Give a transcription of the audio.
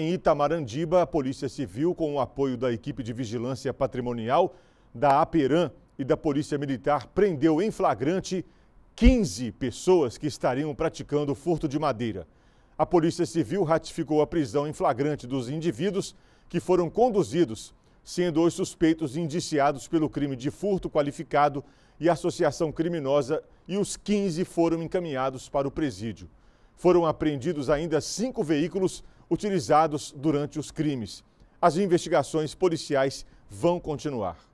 Em Itamarandiba, a Polícia Civil, com o apoio da equipe de vigilância patrimonial da APERAN e da Polícia Militar, prendeu em flagrante 15 pessoas que estariam praticando furto de madeira. A Polícia Civil ratificou a prisão em flagrante dos indivíduos que foram conduzidos, sendo os suspeitos indiciados pelo crime de furto qualificado e associação criminosa, e os 15 foram encaminhados para o presídio. Foram apreendidos ainda cinco veículos utilizados durante os crimes. As investigações policiais vão continuar.